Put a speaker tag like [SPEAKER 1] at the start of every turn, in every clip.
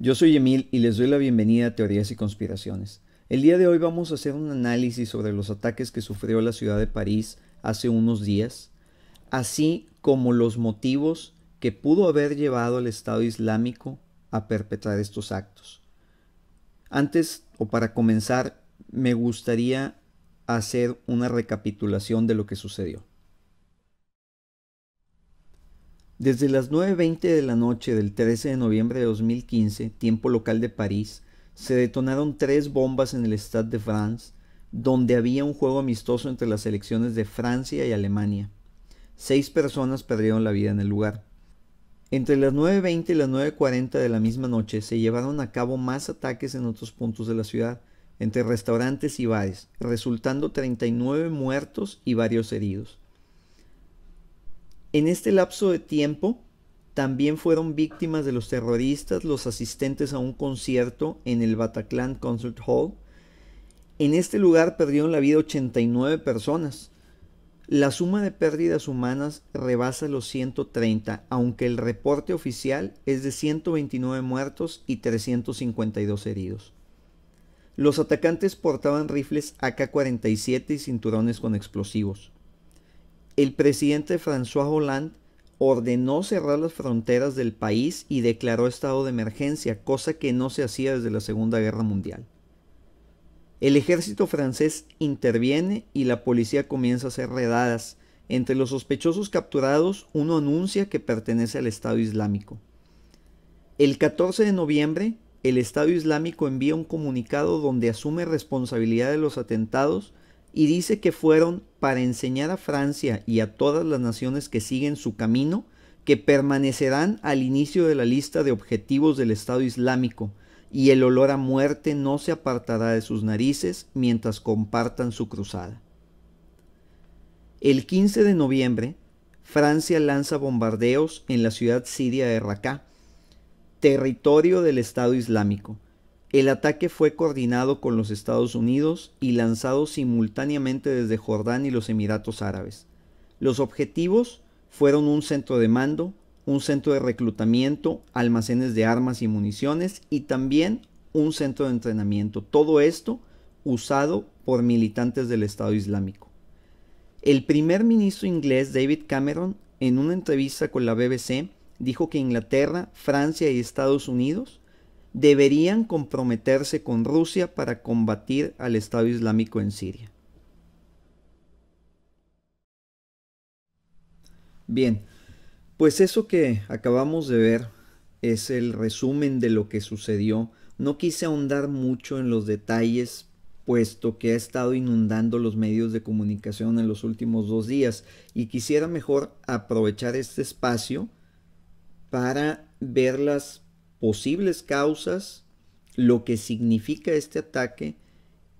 [SPEAKER 1] Yo soy Emil y les doy la bienvenida a Teorías y Conspiraciones. El día de hoy vamos a hacer un análisis sobre los ataques que sufrió la ciudad de París hace unos días, así como los motivos que pudo haber llevado al Estado Islámico a perpetrar estos actos. Antes, o para comenzar, me gustaría hacer una recapitulación de lo que sucedió. Desde las 9.20 de la noche del 13 de noviembre de 2015, tiempo local de París, se detonaron tres bombas en el Stade de France, donde había un juego amistoso entre las selecciones de Francia y Alemania. Seis personas perdieron la vida en el lugar. Entre las 9.20 y las 9.40 de la misma noche se llevaron a cabo más ataques en otros puntos de la ciudad, entre restaurantes y bares, resultando 39 muertos y varios heridos. En este lapso de tiempo también fueron víctimas de los terroristas los asistentes a un concierto en el Bataclan Concert Hall. En este lugar perdieron la vida 89 personas. La suma de pérdidas humanas rebasa los 130, aunque el reporte oficial es de 129 muertos y 352 heridos. Los atacantes portaban rifles AK-47 y cinturones con explosivos el presidente François Hollande ordenó cerrar las fronteras del país y declaró estado de emergencia, cosa que no se hacía desde la Segunda Guerra Mundial. El ejército francés interviene y la policía comienza a hacer redadas. Entre los sospechosos capturados, uno anuncia que pertenece al Estado Islámico. El 14 de noviembre, el Estado Islámico envía un comunicado donde asume responsabilidad de los atentados y dice que fueron para enseñar a Francia y a todas las naciones que siguen su camino que permanecerán al inicio de la lista de objetivos del Estado Islámico y el olor a muerte no se apartará de sus narices mientras compartan su cruzada. El 15 de noviembre, Francia lanza bombardeos en la ciudad siria de Raqqa, territorio del Estado Islámico, el ataque fue coordinado con los Estados Unidos y lanzado simultáneamente desde Jordán y los Emiratos Árabes. Los objetivos fueron un centro de mando, un centro de reclutamiento, almacenes de armas y municiones y también un centro de entrenamiento. Todo esto usado por militantes del Estado Islámico. El primer ministro inglés David Cameron, en una entrevista con la BBC, dijo que Inglaterra, Francia y Estados Unidos deberían comprometerse con Rusia para combatir al Estado Islámico en Siria. Bien, pues eso que acabamos de ver es el resumen de lo que sucedió. No quise ahondar mucho en los detalles, puesto que ha estado inundando los medios de comunicación en los últimos dos días, y quisiera mejor aprovechar este espacio para ver las posibles causas, lo que significa este ataque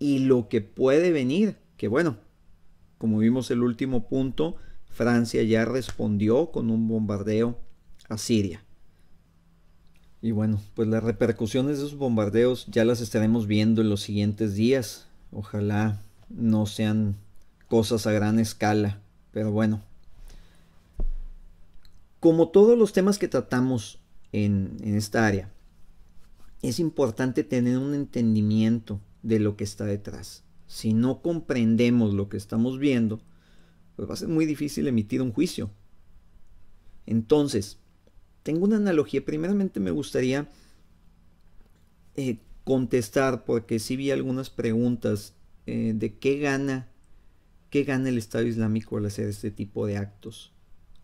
[SPEAKER 1] y lo que puede venir. Que bueno, como vimos el último punto, Francia ya respondió con un bombardeo a Siria. Y bueno, pues las repercusiones de esos bombardeos ya las estaremos viendo en los siguientes días. Ojalá no sean cosas a gran escala, pero bueno. Como todos los temas que tratamos en, esta área. Es importante tener un entendimiento de lo que está detrás. Si no comprendemos lo que estamos viendo, pues va a ser muy difícil emitir un juicio. Entonces, tengo una analogía. Primeramente me gustaría eh, contestar, porque sí vi algunas preguntas eh, de qué gana, qué gana el Estado Islámico al hacer este tipo de actos.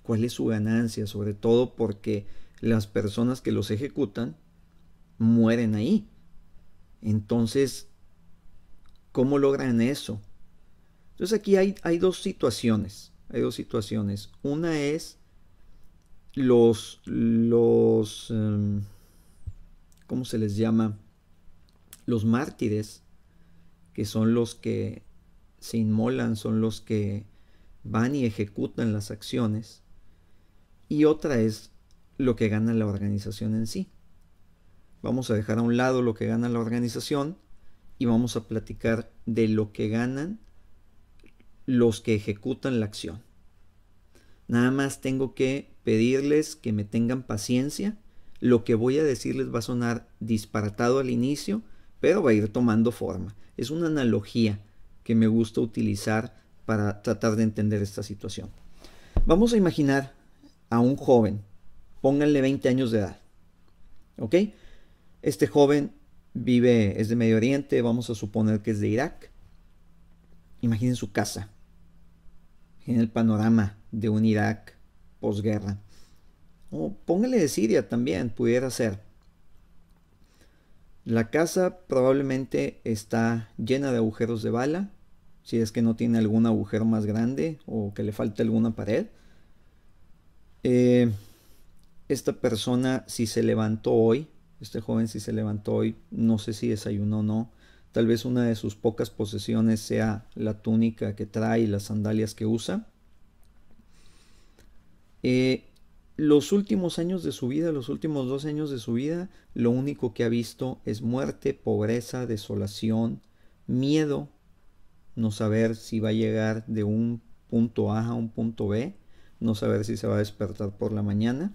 [SPEAKER 1] ¿Cuál es su ganancia? Sobre todo porque las personas que los ejecutan mueren ahí. Entonces, ¿cómo logran eso? Entonces aquí hay, hay dos situaciones. Hay dos situaciones. Una es los, los, em, ¿cómo se les llama? Los mártires, que son los que se inmolan, son los que van y ejecutan las acciones. Y otra es lo que gana la organización en sí. Vamos a dejar a un lado lo que gana la organización y vamos a platicar de lo que ganan los que ejecutan la acción. Nada más tengo que pedirles que me tengan paciencia. Lo que voy a decirles va a sonar disparatado al inicio, pero va a ir tomando forma. Es una analogía que me gusta utilizar para tratar de entender esta situación. Vamos a imaginar a un joven pónganle 20 años de edad. ¿Ok? Este joven vive, es de Medio Oriente, vamos a suponer que es de Irak. Imaginen su casa, en el panorama de un Irak posguerra. O póngale de Siria también, pudiera ser. La casa probablemente está llena de agujeros de bala, si es que no tiene algún agujero más grande o que le falte alguna pared. Eh, esta persona si se levantó hoy, este joven si se levantó hoy, no sé si desayunó o no, tal vez una de sus pocas posesiones sea la túnica que trae y las sandalias que usa. Eh, los últimos años de su vida, los últimos dos años de su vida, lo único que ha visto es muerte, pobreza, desolación, miedo, no saber si va a llegar de un punto A a un punto B, no saber si se va a despertar por la mañana.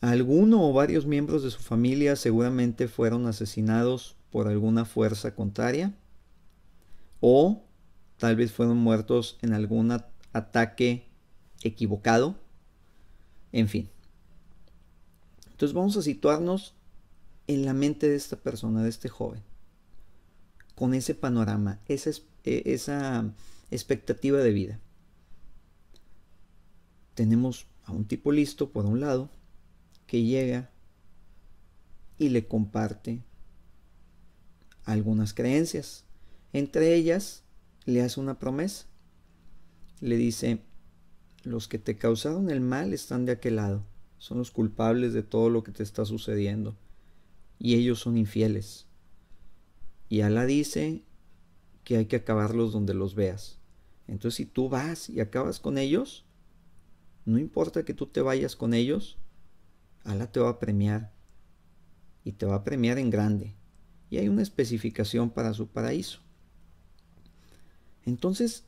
[SPEAKER 1] Alguno o varios miembros de su familia seguramente fueron asesinados por alguna fuerza contraria o tal vez fueron muertos en algún ataque equivocado. En fin. Entonces vamos a situarnos en la mente de esta persona, de este joven, con ese panorama, esa, e, esa expectativa de vida. Tenemos a un tipo listo por un lado, que llega y le comparte algunas creencias. Entre ellas le hace una promesa. Le dice, los que te causaron el mal están de aquel lado, son los culpables de todo lo que te está sucediendo, y ellos son infieles. Y Allah dice que hay que acabarlos donde los veas. Entonces si tú vas y acabas con ellos, no importa que tú te vayas con ellos, Alá te va a premiar y te va a premiar en grande. Y hay una especificación para su paraíso. Entonces,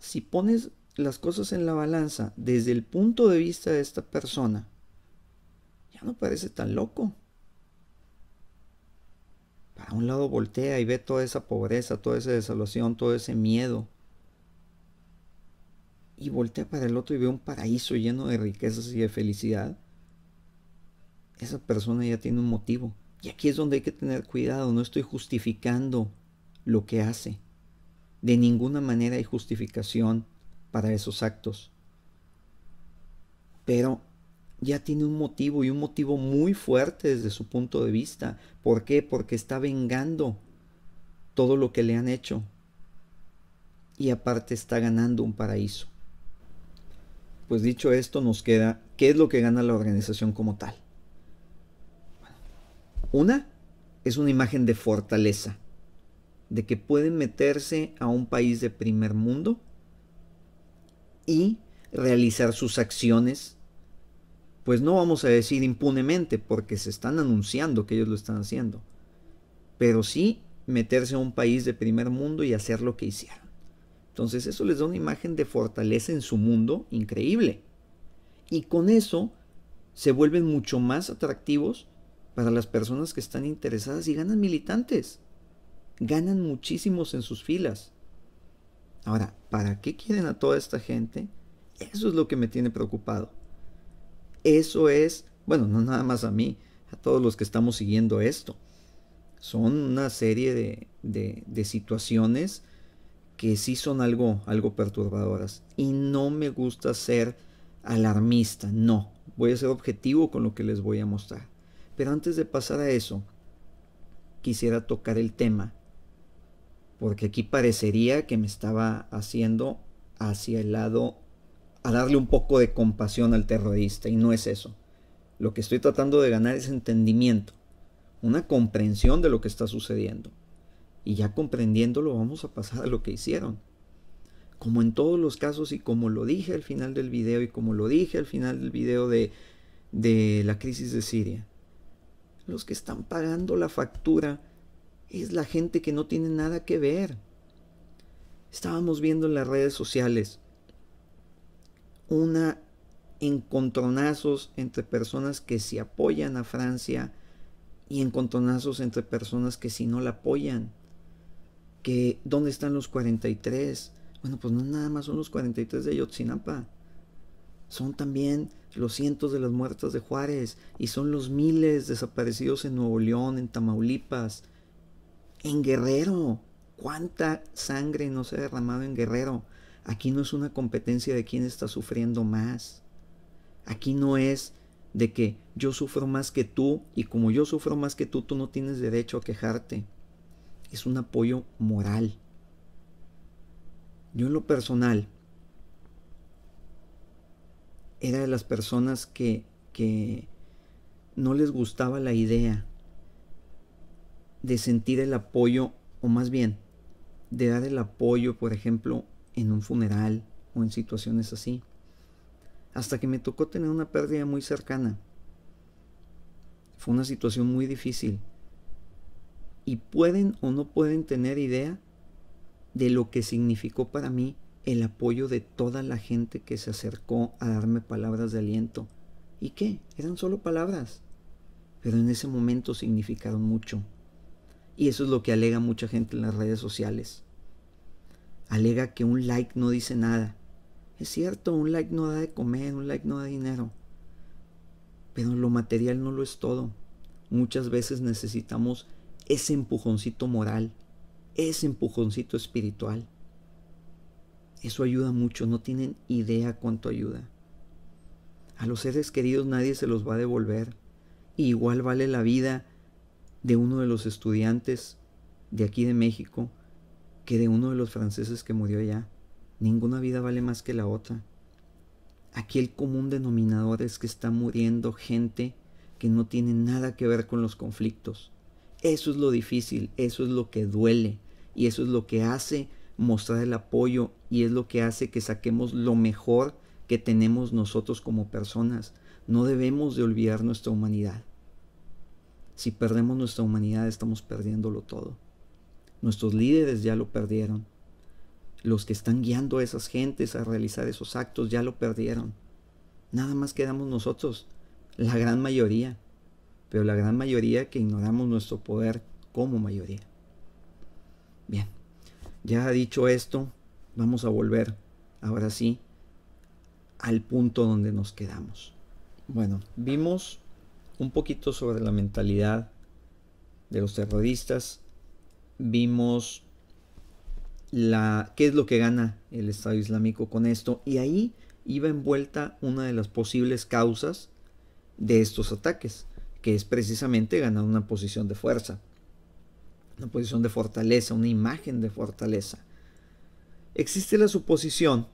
[SPEAKER 1] si pones las cosas en la balanza desde el punto de vista de esta persona, ya no parece tan loco. Para un lado voltea y ve toda esa pobreza, toda esa desolación, todo ese miedo. Y voltea para el otro y ve un paraíso lleno de riquezas y de felicidad esa persona ya tiene un motivo. Y aquí es donde hay que tener cuidado, no estoy justificando lo que hace. De ninguna manera hay justificación para esos actos. Pero ya tiene un motivo y un motivo muy fuerte desde su punto de vista. ¿Por qué? Porque está vengando todo lo que le han hecho. Y aparte está ganando un paraíso. Pues dicho esto, nos queda qué es lo que gana la organización como tal. Una es una imagen de fortaleza, de que pueden meterse a un país de primer mundo y realizar sus acciones, pues no vamos a decir impunemente, porque se están anunciando que ellos lo están haciendo, pero sí meterse a un país de primer mundo y hacer lo que hicieron. Entonces eso les da una imagen de fortaleza en su mundo increíble. Y con eso se vuelven mucho más atractivos para las personas que están interesadas y ganan militantes. Ganan muchísimos en sus filas. Ahora, ¿para qué quieren a toda esta gente? Eso es lo que me tiene preocupado. Eso es, bueno, no nada más a mí, a todos los que estamos siguiendo esto. Son una serie de, situaciones que sí son algo, algo perturbadoras. Y no me gusta ser alarmista, no. Voy a ser objetivo con lo que les voy a mostrar. Pero antes de pasar a eso, quisiera tocar el tema, porque aquí parecería que me estaba haciendo hacia el lado, a darle un poco de compasión al terrorista, y no es eso. Lo que estoy tratando de ganar es entendimiento, una comprensión de lo que está sucediendo. Y ya comprendiéndolo vamos a pasar a lo que hicieron. Como en todos los casos y como lo dije al final del video y como lo dije al final del video de, de la crisis de Siria, los que están pagando la factura es la gente que no tiene nada que ver. Estábamos viendo en las redes sociales una encontronazos entre personas que se apoyan a Francia y encontronazos entre personas que si no la apoyan. Que, ¿Dónde están los 43? Bueno, pues no nada más son los 43 de Yotzinapa son también los cientos de las muertas de Juárez y son los miles desaparecidos en Nuevo León, en Tamaulipas, en Guerrero. ¿Cuánta sangre no se ha derramado en Guerrero? Aquí no es una competencia de quién está sufriendo más. Aquí no es de que yo sufro más que tú y como yo sufro más que tú, tú no tienes derecho a quejarte. Es un apoyo moral. Yo en lo personal, era de las personas que, que no les gustaba la idea de sentir el apoyo, o más bien, de dar el apoyo, por ejemplo, en un funeral o en situaciones así. Hasta que me tocó tener una pérdida muy cercana. Fue una situación muy difícil. Y pueden o no pueden tener idea de lo que significó para mí el apoyo de toda la gente que se acercó a darme palabras de aliento. ¿Y qué? Eran solo palabras. Pero en ese momento significaron mucho. Y eso es lo que alega mucha gente en las redes sociales. Alega que un like no dice nada. Es cierto, un like no da de comer, un like no da dinero. Pero lo material no lo es todo. Muchas veces necesitamos ese empujoncito moral, ese empujoncito espiritual. Eso ayuda mucho, no tienen idea cuánto ayuda. A los seres queridos nadie se los va a devolver. igual vale la vida de uno de los estudiantes de aquí de México que de uno de los franceses que murió allá. Ninguna vida vale más que la otra. Aquí el común denominador es que está muriendo gente que no tiene nada que ver con los conflictos. Eso es lo difícil, eso es lo que duele y eso es lo que hace mostrar el apoyo y es lo que hace que saquemos lo mejor que tenemos nosotros como personas. No debemos de olvidar nuestra humanidad. Si perdemos nuestra humanidad estamos perdiéndolo todo. Nuestros líderes ya lo perdieron. Los que están guiando a esas gentes a realizar esos actos ya lo perdieron. Nada más quedamos nosotros, la gran mayoría, pero la gran mayoría que ignoramos nuestro poder como mayoría. Bien, ya dicho esto, vamos a volver ahora sí al punto donde nos quedamos. Bueno, vimos un poquito sobre la mentalidad de los terroristas, vimos la, qué es lo que gana el Estado Islámico con esto y ahí iba envuelta una de las posibles causas de estos ataques, que es precisamente ganar una posición de fuerza, una posición de fortaleza, una imagen de fortaleza. Existe la suposición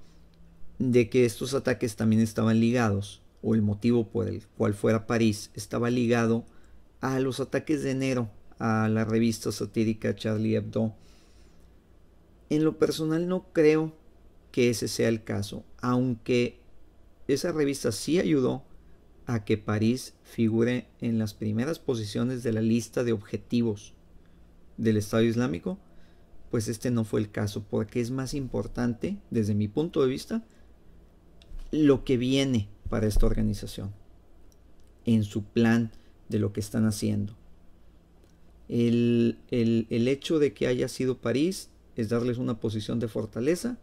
[SPEAKER 1] de que estos ataques también estaban ligados, o el motivo por el cual fuera París estaba ligado a los ataques de enero a la revista satírica Charlie Hebdo. En lo personal no creo que ese sea el caso, aunque esa revista sí ayudó a que París figure en las primeras posiciones de la lista de objetivos del Estado Islámico pues este no fue el caso, porque es más importante, desde mi punto de vista, lo que viene para esta organización, en su plan de lo que están haciendo. El, el hecho de que haya sido París es darles una posición de fortaleza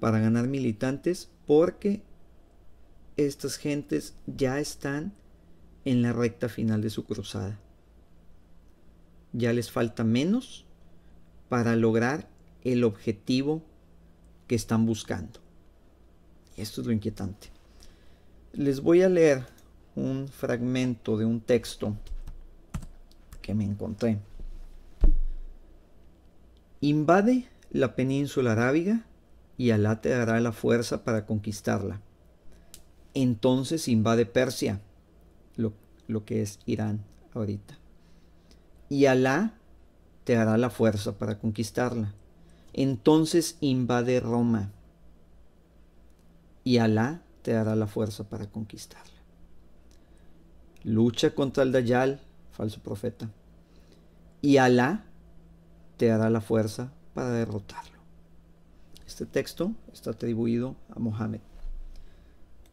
[SPEAKER 1] para ganar militantes, porque estas gentes ya están en la recta final de su cruzada. Ya les falta menos para lograr el objetivo que están buscando. esto es lo inquietante. Les voy a leer un fragmento de un texto que me encontré. Invade la península arábiga y Alá te dará la fuerza para conquistarla. Entonces invade Persia, lo, lo que es Irán ahorita. Y Alá te hará la fuerza para conquistarla. Entonces invade Roma y Alá te dará la fuerza para conquistarla. Lucha contra el Dayal, falso profeta, y Alá te hará la fuerza para derrotarlo. Este texto está atribuido a Mohammed,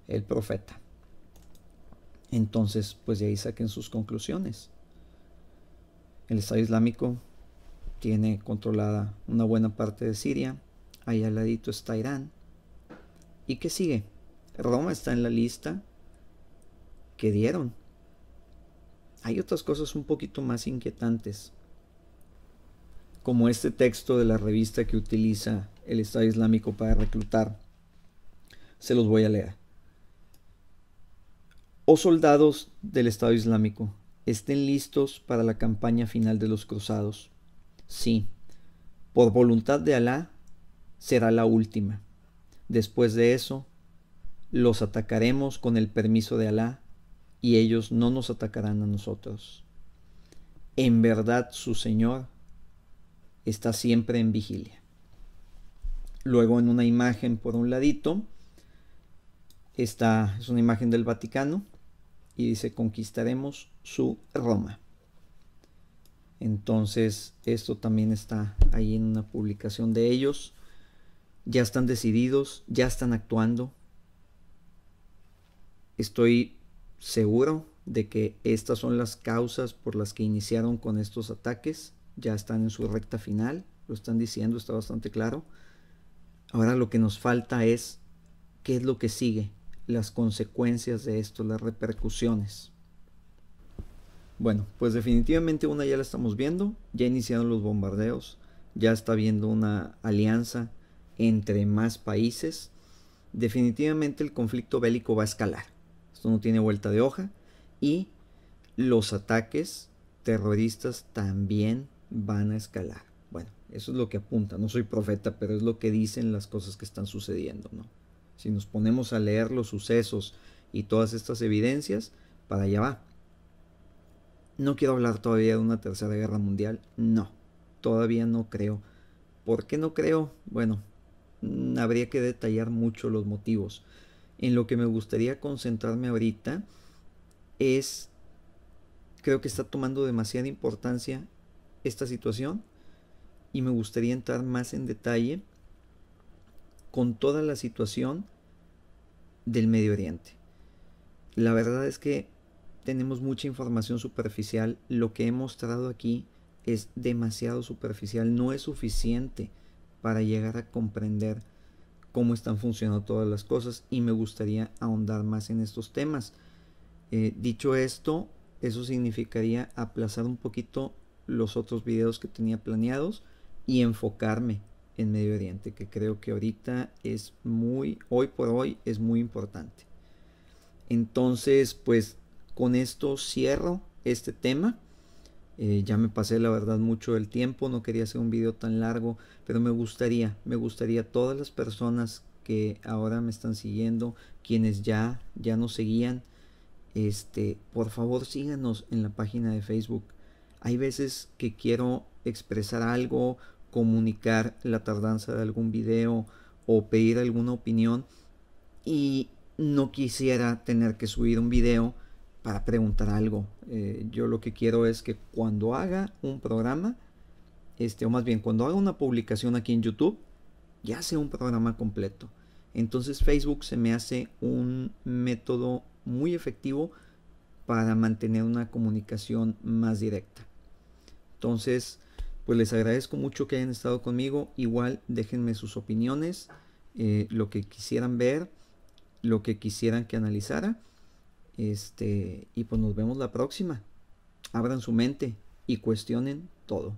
[SPEAKER 1] el profeta. Entonces, pues de ahí saquen sus conclusiones. El Estado Islámico tiene controlada una buena parte de Siria, ahí al ladito está Irán. ¿Y qué sigue? Roma está en la lista que dieron. Hay otras cosas un poquito más inquietantes, como este texto de la revista que utiliza el Estado Islámico para reclutar. Se los voy a leer. Oh soldados del Estado Islámico, estén listos para la campaña final de los cruzados Sí, por voluntad de Alá será la última. Después de eso, los atacaremos con el permiso de Alá y ellos no nos atacarán a nosotros. En verdad su Señor está siempre en vigilia. Luego en una imagen por un ladito, esta es una imagen del Vaticano y dice conquistaremos su Roma. Entonces, esto también está ahí en una publicación de ellos. Ya están decididos, ya están actuando. Estoy seguro de que estas son las causas por las que iniciaron con estos ataques. Ya están en su recta final, lo están diciendo, está bastante claro. Ahora lo que nos falta es qué es lo que sigue, las consecuencias de esto, las repercusiones. Bueno, pues definitivamente una ya la estamos viendo, ya iniciaron los bombardeos, ya está habiendo una alianza entre más países. Definitivamente el conflicto bélico va a escalar, esto no tiene vuelta de hoja y los ataques terroristas también van a escalar. Bueno, eso es lo que apunta, no soy profeta, pero es lo que dicen las cosas que están sucediendo, ¿no? Si nos ponemos a leer los sucesos y todas estas evidencias, para allá va. No quiero hablar todavía de una tercera guerra mundial. No, todavía no creo. ¿Por qué no creo? Bueno, mm, habría que detallar mucho los motivos. En lo que me gustaría concentrarme ahorita es, creo que está tomando demasiada importancia esta situación y me gustaría entrar más en detalle con toda la situación del Medio Oriente. La verdad es que tenemos mucha información superficial. Lo que he mostrado aquí es demasiado superficial, no es suficiente para llegar a comprender cómo están funcionando todas las cosas y me gustaría ahondar más en estos temas. Eh, dicho esto, eso significaría aplazar un poquito los otros videos que tenía planeados y enfocarme en Medio Oriente, que creo que ahorita es muy, hoy por hoy es muy importante. Entonces, pues con esto cierro este tema. Eh, ya me pasé la verdad mucho del tiempo, no quería hacer un video tan largo, pero me gustaría, me gustaría todas las personas que ahora me están siguiendo, quienes ya, ya nos seguían, este, por favor síganos en la página de Facebook. Hay veces que quiero expresar algo, comunicar la tardanza de algún video o pedir alguna opinión y no quisiera tener que subir un video para preguntar algo. Eh, yo lo que quiero es que cuando haga un programa, este, o más bien cuando haga una publicación aquí en YouTube, ya sea un programa completo. Entonces Facebook se me hace un método muy efectivo para mantener una comunicación más directa. Entonces, pues les agradezco mucho que hayan estado conmigo. Igual déjenme sus opiniones, eh, lo que quisieran ver, lo que quisieran que analizara. Este, y pues nos vemos la próxima. Abran su mente y cuestionen todo.